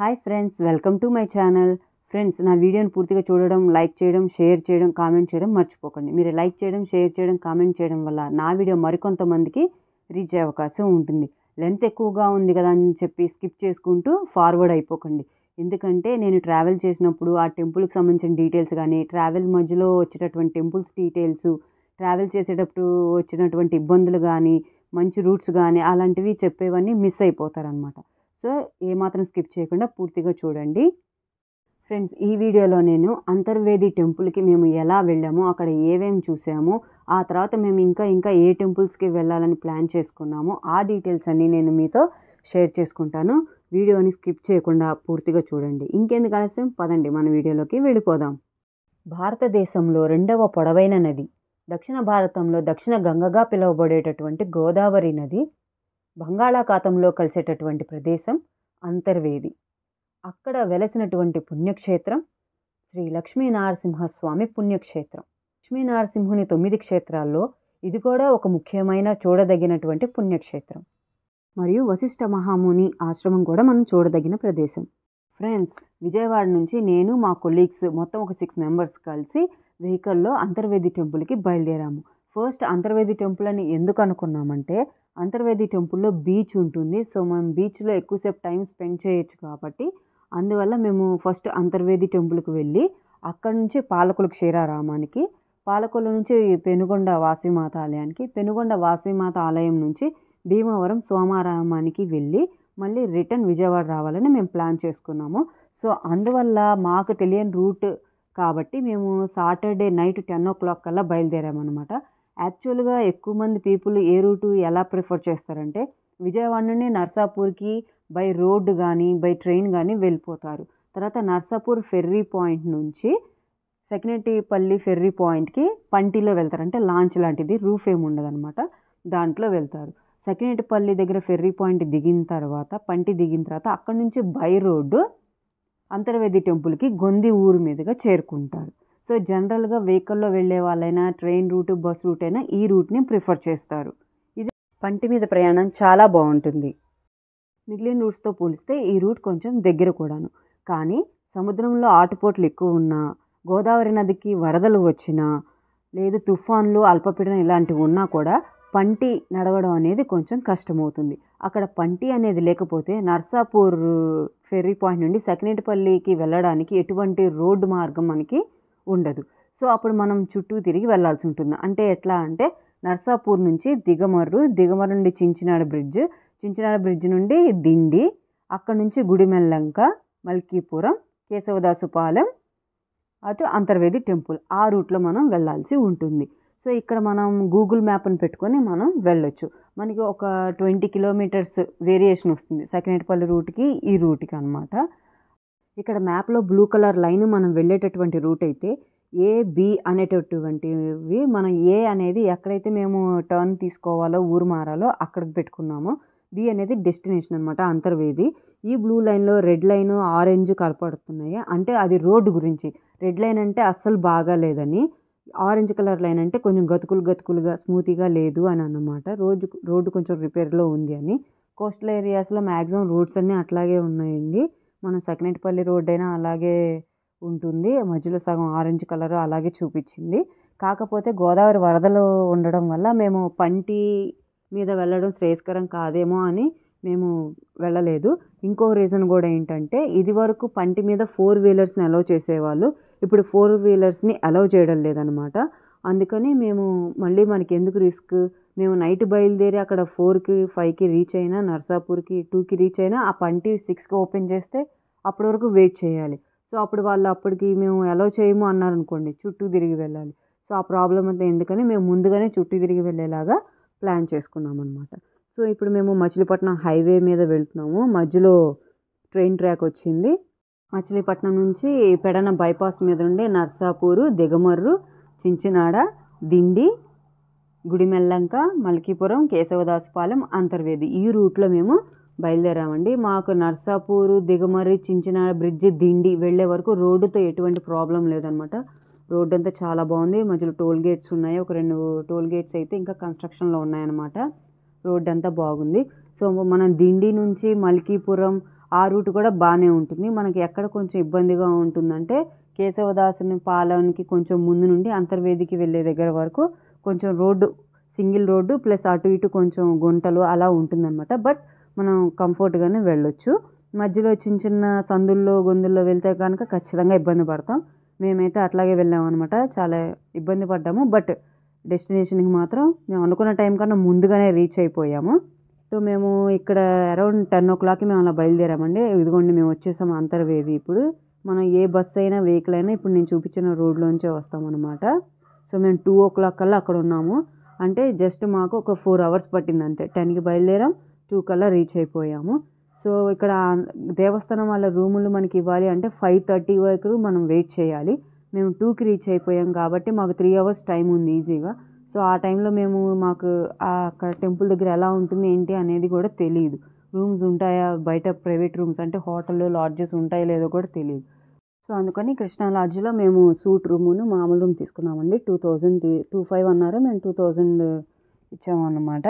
hi friends welcome to my channel friends నా వీడియోని పూర్తిగా చూడడం లైక్ చేయడం షేర్ చేయడం కామెంట్ చేయడం మర్చిపోకండి మీరు లైక్ చేయడం షేర్ చేయడం కామెంట్ చేయడం వల్ల నా వీడియో మరికొంతమందికి రీచ్ అయ్యే అవకాశం ఉంటుంది లెంత్ ఎక్కువగా ఉంది కదా అని చెప్పి స్కిప్ చేసుకుంటూ ఫార్వర్డ్ అయిపోకండి ఎందుకంటే నేను ట్రావెల్ చేసినప్పుడు ఆ టెంపుల్కి సంబంధించిన డీటెయిల్స్ కానీ ట్రావెల్ మధ్యలో వచ్చేటటువంటి టెంపుల్స్ డీటెయిల్స్ ట్రావెల్ చేసేటప్పుడు వచ్చినటువంటి ఇబ్బందులు కానీ మంచి రూట్స్ కానీ అలాంటివి చెప్పేవన్నీ మిస్ అయిపోతారనమాట సో ఏమాత్రం స్కిప్ చేయకుండా పూర్తిగా చూడండి ఫ్రెండ్స్ ఈ వీడియోలో నేను అంతర్వేది టెంపుల్కి మేము ఎలా వెళ్ళామో అక్కడ ఏమేమి చూసామో ఆ తర్వాత మేము ఇంకా ఇంకా ఏ టెంపుల్స్కి వెళ్ళాలని ప్లాన్ చేసుకున్నామో ఆ డీటెయిల్స్ అన్నీ నేను మీతో షేర్ చేసుకుంటాను వీడియోని స్కిప్ చేయకుండా పూర్తిగా చూడండి ఇంకెందుకు ఆలస్యం పదండి మన వీడియోలోకి వెళ్ళిపోదాం భారతదేశంలో రెండవ పొడవైన నది దక్షిణ భారతంలో దక్షిణ గంగగా పిలువబడేటటువంటి గోదావరి నది బంగాళాఖాతంలో కలిసేటటువంటి ప్రదేశం అంతర్వేది అక్కడ వెలసినటువంటి పుణ్యక్షేత్రం శ్రీ లక్ష్మీనారసింహస్వామి పుణ్యక్షేత్రం లక్ష్మీనారసింహుని తొమ్మిది క్షేత్రాల్లో ఇది కూడా ఒక ముఖ్యమైన చూడదగినటువంటి పుణ్యక్షేత్రం మరియు వశిష్ట మహాముని ఆశ్రమం కూడా మనం చూడదగిన ప్రదేశం ఫ్రెండ్స్ విజయవాడ నుంచి నేను మా కొలీగ్స్ మొత్తం ఒక సిక్స్ మెంబర్స్ కలిసి వెహికల్లో అంతర్వేది టెంపుల్కి బయలుదేరాము ఫస్ట్ అంతర్వేది టెంపుల్ అని ఎందుకు అనుకున్నామంటే అంతర్వేది టెంపుల్లో బీచ్ ఉంటుంది సో మేము బీచ్లో ఎక్కువసేపు టైం స్పెండ్ చేయొచ్చు కాబట్టి అందువల్ల మేము ఫస్ట్ అంతర్వేది టెంపుల్కి వెళ్ళి అక్కడి నుంచి పాలకులు క్షీరారామానికి పాలకొల నుంచి పెనుగొండ వాసిమాత ఆలయానికి పెనుగొండ వాసిమాత ఆలయం నుంచి భీమవరం సోమారామానికి వెళ్ళి మళ్ళీ రిటర్న్ విజయవాడ రావాలని మేము ప్లాన్ చేసుకున్నాము సో అందువల్ల మాకు తెలియని రూట్ కాబట్టి మేము Saturday night ten o'clock కల్లా బయలుదేరామన్నమాట యాక్చువల్గా ఎక్కువ మంది పీపుల్ ఏ రూటు ఎలా ప్రిఫర్ చేస్తారంటే విజయవాడ నుండి నర్సాపూర్కి బై రోడ్డు కానీ బై ట్రైన్ కానీ వెళ్ళిపోతారు తర్వాత నర్సాపూర్ ఫెర్రీ పాయింట్ నుంచి సెకినటిపల్లి ఫెర్రీ పాయింట్కి పంటిలో వెళ్తారు అంటే లాంచ్ లాంటిది రూఫ్ ఏమి ఉండదన్నమాట దాంట్లో వెళ్తారు సెకినటిపల్లి దగ్గర ఫెర్రీ పాయింట్ దిగిన తర్వాత పంటి దిగిన తర్వాత అక్కడి నుంచి బై రోడ్డు అంతర్వేది టెంపుల్కి గొంది ఊరు మీదుగా చేరుకుంటారు సో జనరల్గా వెహికల్లో వెళ్ళే వాళ్ళైనా ట్రైన్ రూట్ బస్ రూట్ అయినా ఈ రూట్ని ప్రిఫర్ చేస్తారు ఇది పంటి మీద ప్రయాణం చాలా బాగుంటుంది మిగిలిన రూట్స్తో పోలిస్తే ఈ రూట్ కొంచెం దగ్గర కూడాను కానీ సముద్రంలో ఆటుపోట్లు ఎక్కువ ఉన్నా గోదావరి నదికి వరదలు వచ్చినా లేదు తుఫాన్లు అల్పపీడనం ఇలాంటివి ఉన్నా కూడా పంటి నడవడం అనేది కొంచెం కష్టమవుతుంది అక్కడ పంటి అనేది లేకపోతే నర్సాపూర్ ఫెర్రీ పాయింట్ నుండి సకినేటిపల్లికి వెళ్ళడానికి ఎటువంటి రోడ్డు మార్గం మనకి ఉండదు సో అప్పుడు మనం చుట్టూ తిరిగి వెళ్లాల్సి ఉంటుంది అంటే ఎట్లా అంటే నర్సాపూర్ నుంచి దిగమర్రు దిగమర్రు నుండి చించినాడ బ్రిడ్జ్ చించినాడ బ్రిడ్జ్ నుండి దిండి అక్కడ నుంచి గుడిమెల్లంక మల్కీపురం కేశవదాసుపాలెం అటు అంతర్వేది టెంపుల్ ఆ రూట్లో మనం వెళ్ళాల్సి ఉంటుంది సో ఇక్కడ మనం గూగుల్ మ్యాప్ని పెట్టుకొని మనం వెళ్ళొచ్చు మనకి ఒక ట్వంటీ కిలోమీటర్స్ వేరియేషన్ వస్తుంది సకినేటిపల్లి రూట్కి ఈ రూట్కి అనమాట ఇక్కడ మ్యాప్లో బ్లూ కలర్ లైన్ మనం వెళ్ళేటటువంటి రూట్ అయితే ఏ బి అనేటటువంటివి మనం ఏ అనేది ఎక్కడైతే మేము టర్న్ తీసుకోవాలో ఊరు మారాలో అక్కడికి పెట్టుకున్నామో బి అనేది డెస్టినేషన్ అనమాట అంతర్వేది ఈ బ్లూ లైన్లో రెడ్ లైన్ ఆరెంజ్ కనపడుతున్నాయి అంటే అది రోడ్డు గురించి రెడ్ లైన్ అంటే అస్సలు బాగాలేదని ఆరెంజ్ కలర్ లైన్ అంటే కొంచెం గతుకులు గతుకులుగా స్మూతీగా లేదు అని అన్నమాట రోజు రోడ్డు కొంచెం రిపేర్లో ఉంది అని కోస్టల్ ఏరియాస్లో మ్యాక్సిమం రోడ్స్ అన్నీ అట్లాగే ఉన్నాయండి మన సకినేటిపల్లి రోడ్ అయినా అలాగే ఉంటుంది మధ్యలో సగం ఆరెంజ్ కలర్ అలాగే చూపించింది కాకపోతే గోదావరి వరదలు ఉండడం వల్ల మేము పంటి మీద వెళ్ళడం శ్రేయస్కరం కాదేమో అని మేము వెళ్ళలేదు ఇంకో రీజన్ కూడా ఏంటంటే ఇది వరకు పంటి మీద ఫోర్ వీలర్స్ని అలౌ చేసేవాళ్ళు ఇప్పుడు ఫోర్ వీలర్స్ని అలౌ చేయడం లేదనమాట అందుకని మేము మళ్ళీ మనకి ఎందుకు రిస్క్ మేము నైట్ బయలుదేరి అక్కడ ఫోర్కి ఫైవ్కి రీచ్ అయినా నర్సాపూర్కి టూకి రీచ్ అయినా ఆ పంటి సిక్స్కి ఓపెన్ చేస్తే అప్పటి వరకు వెయిట్ చేయాలి సో అప్పుడు వాళ్ళు అప్పటికి మేము ఎలా చేయము అన్నారనుకోండి చుట్టూ తిరిగి వెళ్ళాలి సో ఆ ప్రాబ్లం అంతా ఎందుకని మేము ముందుగానే చుట్టూ తిరిగి వెళ్ళేలాగా ప్లాన్ చేసుకున్నాం అనమాట సో ఇప్పుడు మేము మచిలీపట్నం హైవే మీద వెళ్తున్నాము మధ్యలో ట్రైన్ ట్రాక్ వచ్చింది మచిలీపట్నం నుంచి పెడన బైపాస్ మీద ఉండే నర్సాపూరు దిగమర్రు చించినాడ దిండి గుడిమెల్లంక మల్కీపురం కేశవదాసుపాలెం అంతర్వేది ఈ రూట్లో మేము బయలుదేరామండి మాకు నర్సాపూరు దిగమర్రి చిన్న బ్రిడ్జి దిండి వెళ్ళే వరకు రోడ్డుతో ఎటువంటి ప్రాబ్లం లేదనమాట రోడ్డు అంతా చాలా బాగుంది మధ్యలో టోల్ గేట్స్ ఉన్నాయి ఒక రెండు టోల్ గేట్స్ అయితే ఇంకా కన్స్ట్రక్షన్లో ఉన్నాయన్నమాట రోడ్డు అంతా బాగుంది సో మనం దిండి నుంచి మల్కీపురం ఆ రూట్ కూడా బాగానే ఉంటుంది మనకి ఎక్కడ కొంచెం ఇబ్బందిగా ఉంటుందంటే కేశవదాసుని పాలనకి కొంచెం ముందు నుండి అంతర్వేదికి వెళ్ళే దగ్గర వరకు కొంచెం రోడ్డు సింగిల్ రోడ్డు ప్లస్ అటు ఇటు కొంచెం గుంటలు అలా ఉంటుందన్నమాట బట్ మనం కంఫర్ట్గానే వెళ్ళొచ్చు మధ్యలో చిన్న చిన్న సందుల్లో గొంతుల్లో వెళ్తే కనుక ఖచ్చితంగా ఇబ్బంది పడతాం మేమైతే అట్లాగే వెళ్ళాము అనమాట చాలా ఇబ్బంది పడ్డాము బట్ డెస్టినేషన్కి మాత్రం మేము అనుకున్న టైం కన్నా ముందుగానే రీచ్ అయిపోయాము సో మేము ఇక్కడ అరౌండ్ టెన్ ఓ క్లాక్కి మేము అలా బయలుదేరామండి ఇదిగోండి మేము వచ్చేసాము అంతర్వేది ఇప్పుడు మనం ఏ బస్ అయినా వెహికల్ అయినా ఇప్పుడు నేను చూపించిన రోడ్లోంచే వస్తామన్నమాట సో మేము టూ ఓ క్లాక్ కల్లా అక్కడ ఉన్నాము అంటే జస్ట్ మాకు ఒక ఫోర్ అవర్స్ పట్టింది అంతే టెన్కి బయలుదేరాం టూ కల్లా రీచ్ అయిపోయాము సో ఇక్కడ దేవస్థానం వాళ్ళ రూములు మనకి ఇవ్వాలి అంటే ఫైవ్ థర్టీ వరకు మనం వెయిట్ చేయాలి మేము టూకి రీచ్ అయిపోయాం కాబట్టి మాకు త్రీ అవర్స్ టైం ఉంది ఈజీగా సో ఆ టైంలో మేము మాకు అక్కడ టెంపుల్ దగ్గర ఎలా ఉంటుంది ఏంటి అనేది కూడా తెలియదు రూమ్స్ ఉంటాయా బయట ప్రైవేట్ రూమ్స్ అంటే హోటల్ లాడ్జెస్ ఉంటాయో లేదో కూడా తెలియదు సో అందుకని కృష్ణా లాడ్జ్లో మేము సూట్ రూమును మామూలు రూమ్ తీసుకున్నామండి టూ థౌజండ్ టూ ఫైవ్ అన్నారు మేము టూ థౌజండ్ ఇచ్చామన్నమాట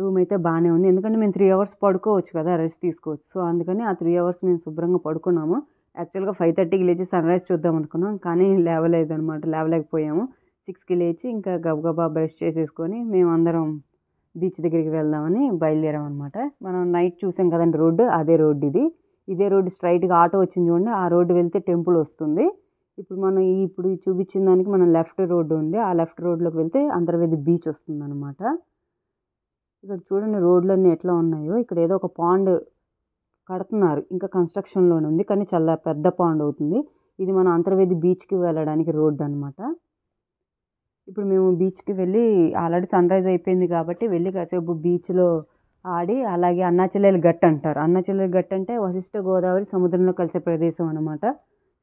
రూమ్ అయితే బాగానే ఉంది ఎందుకంటే మేము త్రీ అవర్స్ పడుకోవచ్చు కదా రెస్ట్ తీసుకోవచ్చు సో అందుకని ఆ త్రీ అవర్స్ మేము శుభ్రంగా పడుకున్నాము యాక్చువల్గా ఫైవ్ థర్టీకి లేచి సన్ రైజ్ చూద్దాం అనుకున్నాం కానీ లేవలేదు అనమాట లేవలేకపోయాము సిక్స్కి లేచి ఇంకా గబగబా బ్రష్ చేసేసుకొని మేము అందరం బీచ్ దగ్గరికి వెళ్దామని బయలుదేరాం అనమాట మనం నైట్ చూసాం కదండి రోడ్డు అదే రోడ్డు ఇది ఇదే రోడ్డు స్ట్రైట్గా ఆటో వచ్చింది చూడండి ఆ రోడ్డు వెళ్తే టెంపుల్ వస్తుంది ఇప్పుడు మనం ఇప్పుడు చూపించిన దానికి మనం లెఫ్ట్ రోడ్డు ఉంది ఆ లెఫ్ట్ రోడ్లోకి వెళ్తే అంతర్వేది బీచ్ వస్తుంది అనమాట ఇక్కడ చూడండి రోడ్లన్నీ ఎట్లా ఉన్నాయో ఇక్కడ ఏదో ఒక పాండ్ కడుతున్నారు ఇంకా కన్స్ట్రక్షన్లోనే ఉంది కానీ చాలా పెద్ద పాండ్ అవుతుంది ఇది మన అంతర్వేది బీచ్కి వెళ్ళడానికి రోడ్డు అనమాట ఇప్పుడు మేము బీచ్కి వెళ్ళి ఆల్రెడీ సన్ రైజ్ అయిపోయింది కాబట్టి వెళ్ళి కాసేపు బీచ్లో ఆడి అలాగే అన్నాచెల్లెలు గట్టు అంటారు అన్నాచెల్లెలు గట్టు అంటే వశిష్ఠ గోదావరి సముద్రంలో కలిసే ప్రదేశం అనమాట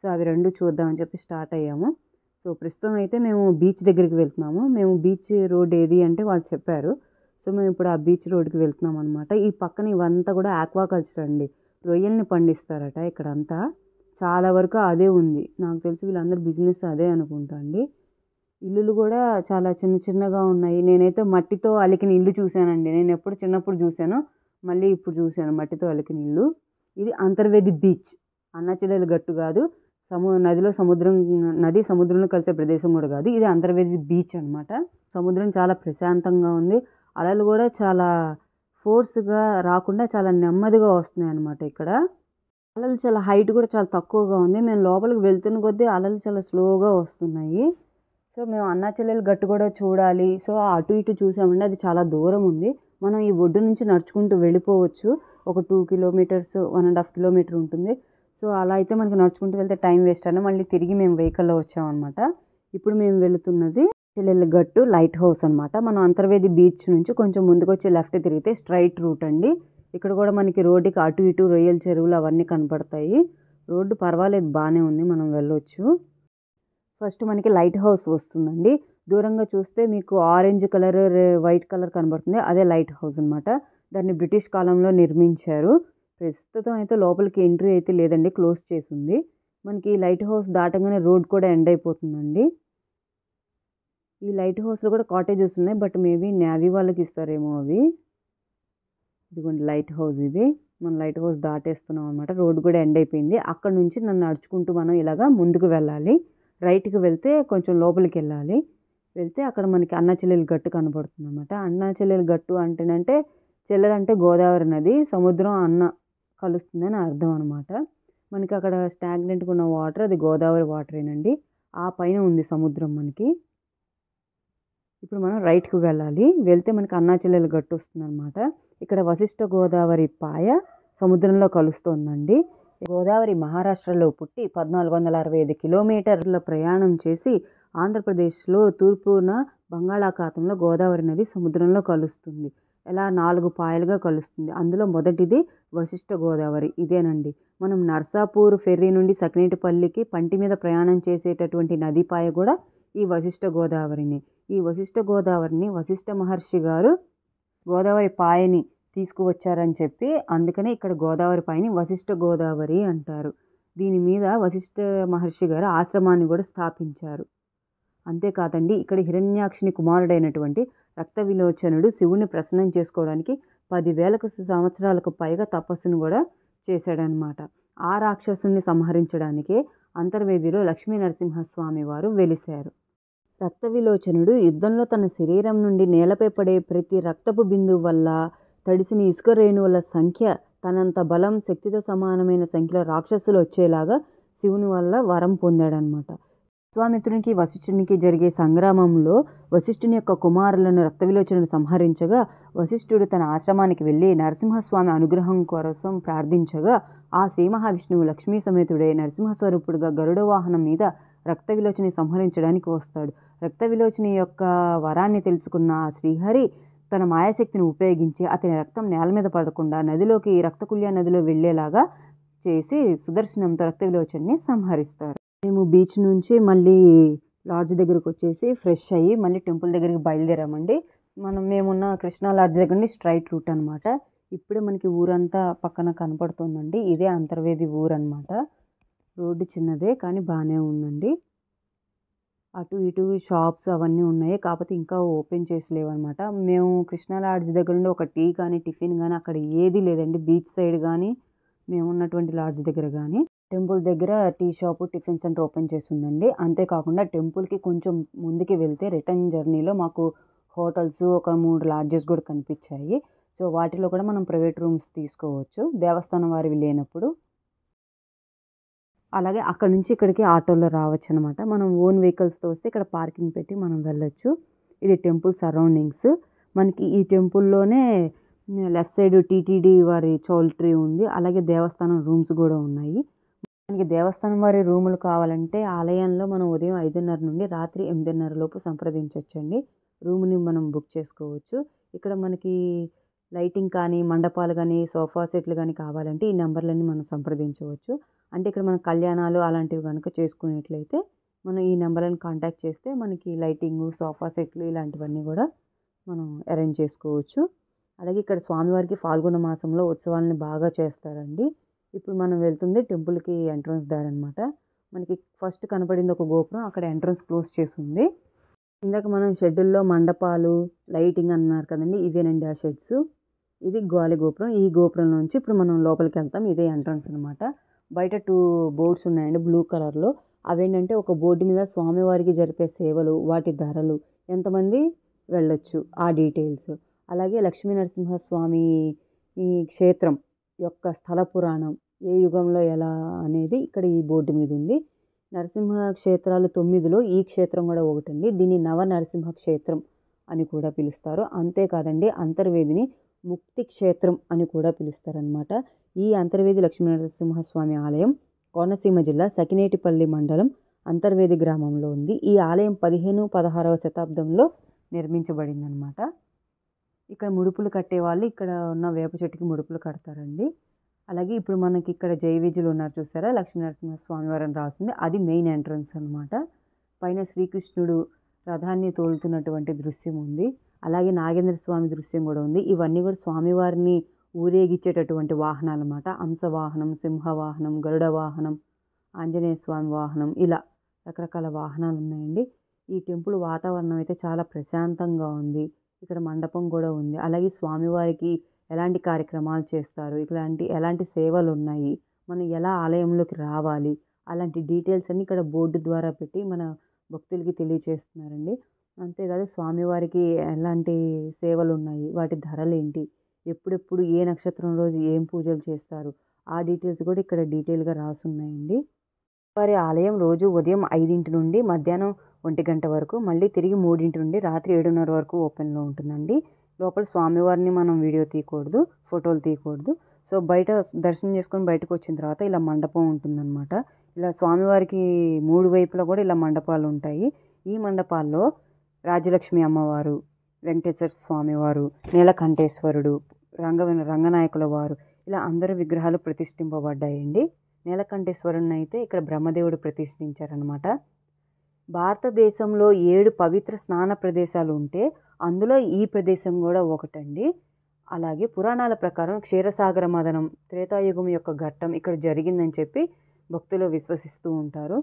సో అవి రెండు చూద్దామని చెప్పి స్టార్ట్ అయ్యాము సో ప్రస్తుతం అయితే మేము బీచ్ దగ్గరికి వెళ్తున్నాము మేము బీచ్ రోడ్ ఏది అంటే వాళ్ళు చెప్పారు సో మేము ఇప్పుడు ఆ బీచ్ రోడ్కి వెళ్తున్నాం అనమాట ఈ పక్కన ఇవంతా కూడా ఆక్వాకల్చర్ అండి రొయ్యల్ని పండిస్తారట ఇక్కడంతా చాలా వరకు అదే ఉంది నాకు తెలిసి వీళ్ళందరూ బిజినెస్ అదే అనుకుంటా అండి ఇల్లులు కూడా చాలా చిన్న చిన్నగా ఉన్నాయి నేనైతే మట్టితో అలికిన ఇల్లు చూశానండి నేను ఎప్పుడు చిన్నప్పుడు చూశాను మళ్ళీ ఇప్పుడు చూశాను మట్టితో అలికిన ఇల్లు ఇది అంతర్వేది బీచ్ అన్నచెల్లెలు గట్టు కాదు సము నదిలో సముద్రం నది సముద్రంలో కలిసే ప్రదేశం కూడా కాదు ఇది అంతర్వేది బీచ్ అనమాట సముద్రం చాలా ప్రశాంతంగా ఉంది అలలు కూడా చాలా ఫోర్స్గా రాకుండా చాలా నెమ్మదిగా వస్తున్నాయి అన్నమాట ఇక్కడ అలలు చాలా హైట్ కూడా చాలా తక్కువగా ఉంది మేము లోపలికి వెళ్తున్న కొద్దీ అలలు చాలా స్లోగా వస్తున్నాయి సో మేము అన్నా చెల్లెలు గట్టు కూడా చూడాలి సో అటు ఇటు చూసామండి అది చాలా దూరం ఉంది మనం ఈ ఒడ్డు నుంచి నడుచుకుంటూ వెళ్ళిపోవచ్చు ఒక two kilometres one and half kilometre ఉంటుంది సో అలా అయితే మనకి నడుచుకుంటూ వెళ్తే టైం వేస్ట్ అయినా మళ్ళీ తిరిగి మేము వెహికల్లో వచ్చామన్నమాట ఇప్పుడు మేము వెళుతున్నది చెల్లెళ్ళగట్టు లైట్ హౌస్ అనమాట మనం అంతర్వేది బీచ్ నుంచి కొంచెం వచ్చి లెఫ్ట్ తిరిగితే స్ట్రైట్ రూట్ అండి ఇక్కడ కూడా మనకి రోడ్డుకి అటు ఇటు రొయ్యల చెరువులు అవన్నీ కనపడతాయి రోడ్డు పర్వాలేదు బాగానే ఉంది మనం వెళ్ళొచ్చు ఫస్ట్ మనకి లైట్ హౌస్ వస్తుందండి దూరంగా చూస్తే మీకు ఆరెంజ్ కలర్ వైట్ కలర్ కనబడుతుంది అదే లైట్ హౌస్ అనమాట దాన్ని బ్రిటిష్ కాలంలో నిర్మించారు ప్రస్తుతం అయితే లోపలికి ఎంట్రీ అయితే లేదండి క్లోజ్ చేసింది మనకి లైట్ హౌస్ దాటంగానే రోడ్ కూడా ఎండ్ అయిపోతుందండి ఈ లైట్ హౌస్లో కూడా కాటేజెస్ ఉన్నాయి బట్ మేబీ నేవీ వాళ్ళకి ఇస్తారేమో అవి ఇదిగోండి లైట్ హౌస్ ఇది మనం లైట్ హౌస్ దాటేస్తున్నాం అనమాట రోడ్ కూడా ఎండ్ అయిపోయింది అక్కడ నుంచి నన్ను నడుచుకుంటూ మనం ఇలాగా ముందుకు వెళ్ళాలి రైట్కి వెళ్తే కొంచెం లోపలికి వెళ్ళాలి వెళ్తే అక్కడ మనకి అన్నాచెల్లెలు గట్టు కనబడుతుంది అనమాట అన్నాచెల్లెలు గట్టు అంటేనంటే అంటే గోదావరి నది సముద్రం అన్న కలుస్తుందని అర్థం అనమాట మనకి అక్కడ స్టాగ్నెంట్గా ఉన్న వాటర్ అది గోదావరి వాటరేనండి ఆ పైన ఉంది సముద్రం మనకి ఇప్పుడు మనం రైట్కి వెళ్ళాలి వెళ్తే మనకి అన్నాచెల్లెల గట్టు వస్తుందన్నమాట ఇక్కడ వశిష్ఠ గోదావరి పాయ సముద్రంలో కలుస్తోందండి గోదావరి మహారాష్ట్రలో పుట్టి పద్నాలుగు వందల అరవై ఐదు కిలోమీటర్ల ప్రయాణం చేసి ఆంధ్రప్రదేశ్లో తూర్పున బంగాళాఖాతంలో గోదావరి నది సముద్రంలో కలుస్తుంది ఇలా నాలుగు పాయలుగా కలుస్తుంది అందులో మొదటిది వశిష్ఠ గోదావరి ఇదేనండి మనం నర్సాపూర్ ఫెర్రీ నుండి సకినేటిపల్లికి పంటి మీద ప్రయాణం చేసేటటువంటి నది పాయ కూడా ఈ వశిష్ట గోదావరిని ఈ వశిష్ట గోదావరిని వశిష్ట మహర్షి గారు గోదావరి పాయని తీసుకువచ్చారని చెప్పి అందుకనే ఇక్కడ గోదావరి పాయని వశిష్ట గోదావరి అంటారు దీని మీద వశిష్ట మహర్షి గారు ఆశ్రమాన్ని కూడా స్థాపించారు అంతేకాదండి ఇక్కడ హిరణ్యాక్షిని కుమారుడైనటువంటి రక్త విలోచనుడు శివుని ప్రసన్నం చేసుకోవడానికి పదివేలకు సంవత్సరాలకు పైగా తపస్సును కూడా చేశాడనమాట ఆ రాక్షసుని సంహరించడానికే అంతర్వేదిలో లక్ష్మీ నరసింహస్వామి వారు వెలిశారు రక్త విలోచనుడు యుద్ధంలో తన శరీరం నుండి నేలపై పడే ప్రతి రక్తపు బిందువు వల్ల తడిసిన ఇసుక రేణువుల సంఖ్య తనంత బలం శక్తితో సమానమైన సంఖ్యలో రాక్షసులు వచ్చేలాగా శివుని వల్ల వరం పొందాడనమాట విశ్వామిత్రునికి వశిష్ఠునికి జరిగే సంగ్రామంలో వశిష్ఠుని యొక్క కుమారులను రక్త విలోచనను సంహరించగా వశిష్ఠుడు తన ఆశ్రమానికి వెళ్ళి నరసింహస్వామి అనుగ్రహం కోసం ప్రార్థించగా ఆ శ్రీ మహావిష్ణువు లక్ష్మీ సమేతుడే నరసింహస్వరూపుడుగా గరుడ వాహనం మీద రక్త విలోచని సంహరించడానికి వస్తాడు రక్త విలోచని యొక్క వరాన్ని తెలుసుకున్న శ్రీహరి తన మాయాశక్తిని ఉపయోగించి అతని రక్తం నేల మీద పడకుండా నదిలోకి రక్తకుల్య నదిలో వెళ్ళేలాగా చేసి సుదర్శనంతో రక్త విలోచనని సంహరిస్తారు మేము బీచ్ నుంచి మళ్ళీ లాడ్జ్ దగ్గరకు వచ్చేసి ఫ్రెష్ అయ్యి మళ్ళీ టెంపుల్ దగ్గరికి బయలుదేరామండి మనం మేమున్న కృష్ణా లాడ్జ్ దగ్గర నుండి స్ట్రైట్ రూట్ అనమాట ఇప్పుడే మనకి ఊరంతా పక్కన కనపడుతుందండి ఇదే అంతర్వేది ఊరు అనమాట రోడ్డు చిన్నదే కానీ బాగానే ఉందండి అటు ఇటు షాప్స్ అవన్నీ ఉన్నాయి కాకపోతే ఇంకా ఓపెన్ అనమాట మేము కృష్ణా లాడ్జ్ దగ్గర నుండి ఒక టీ కానీ టిఫిన్ కానీ అక్కడ ఏది లేదండి బీచ్ సైడ్ కానీ మేము ఉన్నటువంటి లాడ్జ్ దగ్గర కానీ టెంపుల్ దగ్గర tea shop tiffin centre open చేసి ఉందండి అంతేకాకుండా టెంపుల్కి కొంచెం ముందుకి వెళ్తే రిటర్న్ జర్నీలో మాకు హోటల్స్ ఒక మూడు లాడ్జెస్ కూడా కనిపించాయి సో వాటిలో కూడా మనం ప్రైవేట్ రూమ్స్ తీసుకోవచ్చు దేవస్థానం వారివి లేనప్పుడు అలాగే అక్కడ నుంచి ఇక్కడికి ఆటోలో రావచ్చు అనమాట మనం ఓన్ వెహికల్స్తో వస్తే ఇక్కడ పార్కింగ్ పెట్టి మనం వెళ్ళొచ్చు ఇది టెంపుల్ సరౌండింగ్స్ మనకి ఈ టెంపుల్లోనే లెఫ్ట్ సైడ్ టీటీడీ వారి చౌల్ట్రీ ఉంది అలాగే దేవస్థానం రూమ్స్ కూడా ఉన్నాయి మనకి దేవస్థానం వారి రూములు కావాలంటే ఆలయంలో మనం ఉదయం ఐదున్నర నుండి రాత్రి ఎనిమిదిన్నర లోపు సంప్రదించవచ్చండి రూమ్ని మనం బుక్ చేసుకోవచ్చు ఇక్కడ మనకి లైటింగ్ కానీ మండపాలు కానీ సోఫా సెట్లు కానీ కావాలంటే ఈ నెంబర్లన్నీ మనం సంప్రదించవచ్చు అంటే ఇక్కడ మన కళ్యాణాలు అలాంటివి కనుక చేసుకునేట్లయితే మనం ఈ నెంబర్లను కాంటాక్ట్ చేస్తే మనకి లైటింగ్ సోఫా సెట్లు ఇలాంటివన్నీ కూడా మనం అరేంజ్ చేసుకోవచ్చు అలాగే ఇక్కడ స్వామివారికి పాల్గొన్న మాసంలో ఉత్సవాలని బాగా చేస్తారండి ఇప్పుడు మనం వెళ్తుంది టెంపుల్కి ఎంట్రన్స్ దారనమాట అనమాట మనకి ఫస్ట్ కనపడింది ఒక గోపురం అక్కడ ఎంట్రన్స్ క్లోజ్ చేసి ఉంది ఇందాక మనం షెడ్యూల్లో మండపాలు లైటింగ్ అన్నారు కదండి ఇవేనండి ఆ షెడ్స్ ఇది గోలి గోపురం ఈ గోపురం నుంచి ఇప్పుడు మనం లోపలికి వెళ్తాం ఇదే ఎంట్రన్స్ అనమాట బయట టూ బోర్డ్స్ ఉన్నాయండి బ్లూ కలర్లో అవేంటంటే ఒక బోర్డు మీద స్వామివారికి జరిపే సేవలు వాటి ధరలు ఎంతమంది వెళ్ళొచ్చు ఆ డీటెయిల్స్ అలాగే లక్ష్మీ నరసింహస్వామి ఈ క్షేత్రం యొక్క స్థల పురాణం ఏ యుగంలో ఎలా అనేది ఇక్కడ ఈ బోర్డు మీద ఉంది నరసింహ క్షేత్రాలు తొమ్మిదిలో ఈ క్షేత్రం కూడా ఒకటి దీన్ని నవ నరసింహ క్షేత్రం అని కూడా పిలుస్తారు అంతేకాదండి అంతర్వేదిని ముక్తి క్షేత్రం అని కూడా పిలుస్తారనమాట ఈ అంతర్వేది లక్ష్మీనరసింహస్వామి ఆలయం కోనసీమ జిల్లా సకినేటిపల్లి మండలం అంతర్వేది గ్రామంలో ఉంది ఈ ఆలయం పదిహేను పదహారవ శతాబ్దంలో నిర్మించబడిందనమాట ఇక్కడ ముడుపులు కట్టేవాళ్ళు ఇక్కడ ఉన్న వేప చెట్టుకి ముడుపులు కడతారండి అలాగే ఇప్పుడు మనకి ఇక్కడ జైవిజులు ఉన్నారు చూసారా లక్ష్మీనరసింహ స్వామివారం రాసింది అది మెయిన్ ఎంట్రన్స్ అనమాట పైన శ్రీకృష్ణుడు రథాన్ని తోలుతున్నటువంటి దృశ్యం ఉంది అలాగే నాగేంద్ర స్వామి దృశ్యం కూడా ఉంది ఇవన్నీ కూడా స్వామివారిని ఊరేగించేటటువంటి వాహనాలు అనమాట హంస వాహనం సింహ వాహనం గరుడ వాహనం ఆంజనేయ స్వామి వాహనం ఇలా రకరకాల వాహనాలు ఉన్నాయండి ఈ టెంపుల్ వాతావరణం అయితే చాలా ప్రశాంతంగా ఉంది ఇక్కడ మండపం కూడా ఉంది అలాగే స్వామివారికి ఎలాంటి కార్యక్రమాలు చేస్తారు ఇలాంటి ఎలాంటి సేవలు ఉన్నాయి మనం ఎలా ఆలయంలోకి రావాలి అలాంటి డీటెయిల్స్ అన్నీ ఇక్కడ బోర్డు ద్వారా పెట్టి మన భక్తులకి తెలియచేస్తున్నారండి అంతేకాదు స్వామివారికి ఎలాంటి సేవలు ఉన్నాయి వాటి ధరలు ఏంటి ఎప్పుడెప్పుడు ఏ నక్షత్రం రోజు ఏం పూజలు చేస్తారు ఆ డీటెయిల్స్ కూడా ఇక్కడ డీటెయిల్గా రాసి ఉన్నాయండి వారి ఆలయం రోజు ఉదయం ఐదింటి నుండి మధ్యాహ్నం ఒంటి గంట వరకు మళ్ళీ తిరిగి మూడింటి నుండి రాత్రి ఏడున్నర వరకు ఓపెన్లో ఉంటుందండి లోపల స్వామివారిని మనం వీడియో తీయకూడదు ఫోటోలు తీయకూడదు సో బయట దర్శనం చేసుకొని బయటకు వచ్చిన తర్వాత ఇలా మండపం ఉంటుందన్నమాట ఇలా స్వామివారికి మూడు వైపులా కూడా ఇలా మండపాలు ఉంటాయి ఈ మండపాల్లో రాజ్యలక్ష్మి అమ్మవారు వెంకటేశ్వర స్వామివారు నీలకంఠేశ్వరుడు రంగ రంగనాయకుల వారు ఇలా అందరు విగ్రహాలు ప్రతిష్ఠింపబడ్డాయండి నీలకంఠేశ్వరుని అయితే ఇక్కడ బ్రహ్మదేవుడు ప్రతిష్ఠించారనమాట భారతదేశంలో ఏడు పవిత్ర స్నాన ప్రదేశాలు ఉంటే అందులో ఈ ప్రదేశం కూడా ఒకటండి అలాగే పురాణాల ప్రకారం క్షీరసాగర మదనం త్రేతాయుగం యొక్క ఘట్టం ఇక్కడ జరిగిందని చెప్పి భక్తులు విశ్వసిస్తూ ఉంటారు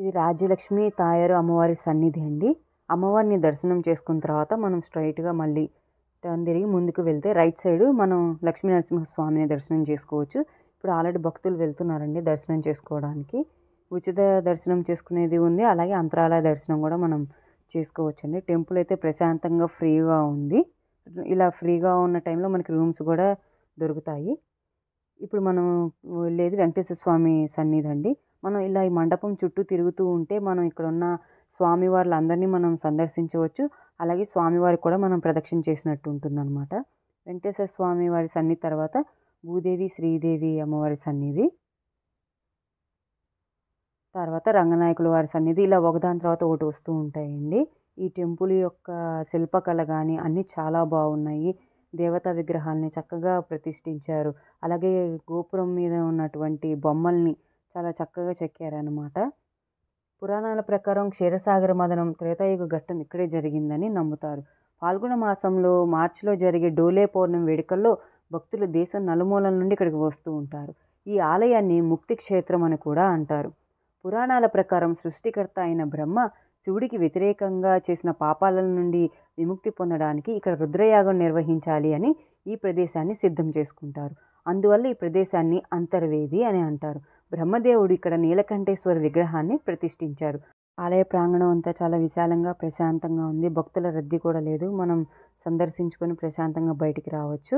ఇది రాజ్యలక్ష్మి తాయారు అమ్మవారి సన్నిధి అండి అమ్మవారిని దర్శనం చేసుకున్న తర్వాత మనం స్ట్రైట్గా మళ్ళీ టర్న్ తిరిగి ముందుకు వెళ్తే రైట్ సైడ్ మనం లక్ష్మీ నరసింహస్వామిని దర్శనం చేసుకోవచ్చు ఇప్పుడు ఆల్రెడీ భక్తులు వెళ్తున్నారండి దర్శనం చేసుకోవడానికి ఉచిత దర్శనం చేసుకునేది ఉంది అలాగే అంతరాలయ దర్శనం కూడా మనం చేసుకోవచ్చండి టెంపుల్ అయితే ప్రశాంతంగా ఫ్రీగా ఉంది ఇలా ఫ్రీగా ఉన్న టైంలో మనకి రూమ్స్ కూడా దొరుకుతాయి ఇప్పుడు మనం వెళ్ళేది వెంకటేశ్వర స్వామి సన్నిధి అండి మనం ఇలా ఈ మండపం చుట్టూ తిరుగుతూ ఉంటే మనం ఇక్కడ ఉన్న స్వామి మనం సందర్శించవచ్చు అలాగే స్వామివారికి కూడా మనం ప్రదక్షిణ చేసినట్టు ఉంటుందన్నమాట వెంకటేశ్వర స్వామి వారి సన్నిధి తర్వాత భూదేవి శ్రీదేవి అమ్మవారి సన్నిధి తర్వాత రంగనాయకుల వారి సన్నిధి ఇలా ఒకదాని తర్వాత ఒకటి వస్తూ ఉంటాయండి ఈ టెంపుల్ యొక్క శిల్పకళ కానీ అన్నీ చాలా బాగున్నాయి దేవతా విగ్రహాలని చక్కగా ప్రతిష్ఠించారు అలాగే గోపురం మీద ఉన్నటువంటి బొమ్మల్ని చాలా చక్కగా చెక్కారనమాట పురాణాల ప్రకారం క్షీరసాగర మదనం త్రేతాయుగ ఘట్టం ఇక్కడే జరిగిందని నమ్ముతారు పాల్గొన మాసంలో మార్చిలో జరిగే డోలే పౌర్ణమి వేడుకల్లో భక్తులు దేశం నలుమూలల నుండి ఇక్కడికి వస్తూ ఉంటారు ఈ ఆలయాన్ని ముక్తి క్షేత్రం అని కూడా అంటారు పురాణాల ప్రకారం సృష్టికర్త అయిన బ్రహ్మ శివుడికి వ్యతిరేకంగా చేసిన పాపాల నుండి విముక్తి పొందడానికి ఇక్కడ రుద్రయాగం నిర్వహించాలి అని ఈ ప్రదేశాన్ని సిద్ధం చేసుకుంటారు అందువల్ల ఈ ప్రదేశాన్ని అంతర్వేది అని అంటారు బ్రహ్మదేవుడు ఇక్కడ నీలకంఠేశ్వర విగ్రహాన్ని ప్రతిష్ఠించారు ఆలయ ప్రాంగణం అంతా చాలా విశాలంగా ప్రశాంతంగా ఉంది భక్తుల రద్దీ కూడా లేదు మనం సందర్శించుకొని ప్రశాంతంగా బయటికి రావచ్చు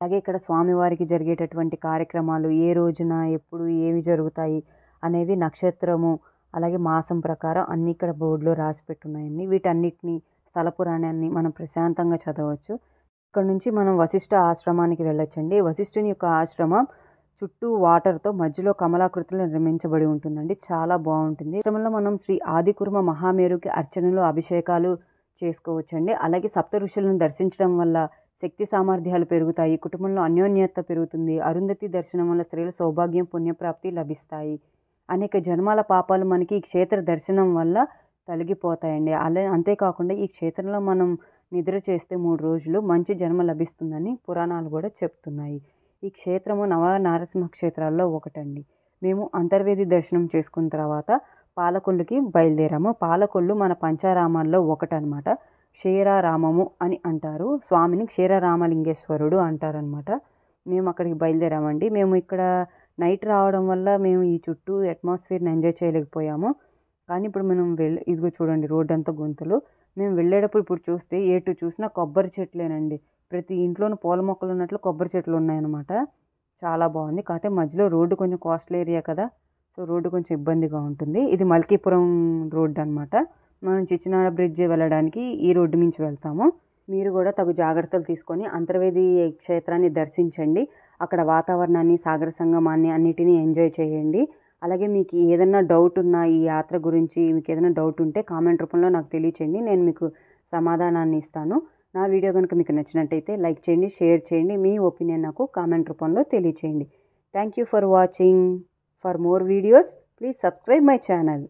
అలాగే ఇక్కడ స్వామివారికి జరిగేటటువంటి కార్యక్రమాలు ఏ రోజున ఎప్పుడు ఏవి జరుగుతాయి అనేవి నక్షత్రము అలాగే మాసం ప్రకారం అన్నీ ఇక్కడ బోర్డులో రాసి పెట్టున్నాయండి వీటన్నిటిని స్థల పురాణాన్ని మనం ప్రశాంతంగా చదవచ్చు ఇక్కడ నుంచి మనం వశిష్ఠ ఆశ్రమానికి వెళ్ళొచ్చండి వశిష్ఠుని యొక్క ఆశ్రమం చుట్టూ వాటర్తో మధ్యలో కమలాకృతులు నిర్మించబడి ఉంటుందండి చాలా బాగుంటుంది శ్రమంలో మనం శ్రీ ఆది కుర్మ మహామేరుకి అర్చనలు అభిషేకాలు చేసుకోవచ్చండి అలాగే సప్త ఋషులను దర్శించడం వల్ల శక్తి సామర్థ్యాలు పెరుగుతాయి కుటుంబంలో అన్యోన్యత పెరుగుతుంది అరుంధతి దర్శనం వల్ల స్త్రీల సౌభాగ్యం పుణ్యప్రాప్తి లభిస్తాయి అనేక జన్మాల పాపాలు మనకి ఈ క్షేత్ర దర్శనం వల్ల తొలగిపోతాయండి అలా అంతేకాకుండా ఈ క్షేత్రంలో మనం నిద్ర చేస్తే మూడు రోజులు మంచి జన్మ లభిస్తుందని పురాణాలు కూడా చెప్తున్నాయి ఈ క్షేత్రము నవ నారసింహ క్షేత్రాల్లో ఒకటండి మేము అంతర్వేది దర్శనం చేసుకున్న తర్వాత పాలకొల్లుకి బయలుదేరాము పాలకొల్లు మన పంచారామాల్లో ఒకటనమాట క్షీరారామము అని అంటారు స్వామిని క్షీరరామలింగేశ్వరుడు అంటారనమాట మేము అక్కడికి బయలుదేరామండి మేము ఇక్కడ నైట్ రావడం వల్ల మేము ఈ చుట్టూ అట్మాస్ఫియర్ని ఎంజాయ్ చేయలేకపోయాము కానీ ఇప్పుడు మనం వెళ్ళి ఇదిగో చూడండి రోడ్డంతా అంతా గుంతలు మేము వెళ్ళేటప్పుడు ఇప్పుడు చూస్తే ఏటు చూసినా కొబ్బరి చెట్లేనండి ప్రతి ఇంట్లోనూ పూల మొక్కలు ఉన్నట్లు కొబ్బరి చెట్లు ఉన్నాయన్నమాట చాలా బాగుంది కాకపోతే మధ్యలో రోడ్డు కొంచెం కాస్ట్లీ ఏరియా కదా సో రోడ్డు కొంచెం ఇబ్బందిగా ఉంటుంది ఇది మల్కీపురం రోడ్డు అనమాట మనం చిచ్చినాడ బ్రిడ్జ్ వెళ్ళడానికి ఈ రోడ్డు నుంచి వెళ్తాము మీరు కూడా తగు జాగ్రత్తలు తీసుకొని అంతర్వేది క్షేత్రాన్ని దర్శించండి అక్కడ వాతావరణాన్ని సాగర సంగమాన్ని అన్నిటినీ ఎంజాయ్ చేయండి అలాగే మీకు ఏదైనా డౌట్ ఉన్నా ఈ యాత్ర గురించి మీకు ఏదైనా డౌట్ ఉంటే కామెంట్ రూపంలో నాకు తెలియచేయండి నేను మీకు సమాధానాన్ని ఇస్తాను నా వీడియో కనుక మీకు నచ్చినట్టయితే లైక్ చేయండి షేర్ చేయండి మీ ఒపీనియన్ నాకు కామెంట్ రూపంలో తెలియచేయండి thank you for watching for more videos please subscribe my channel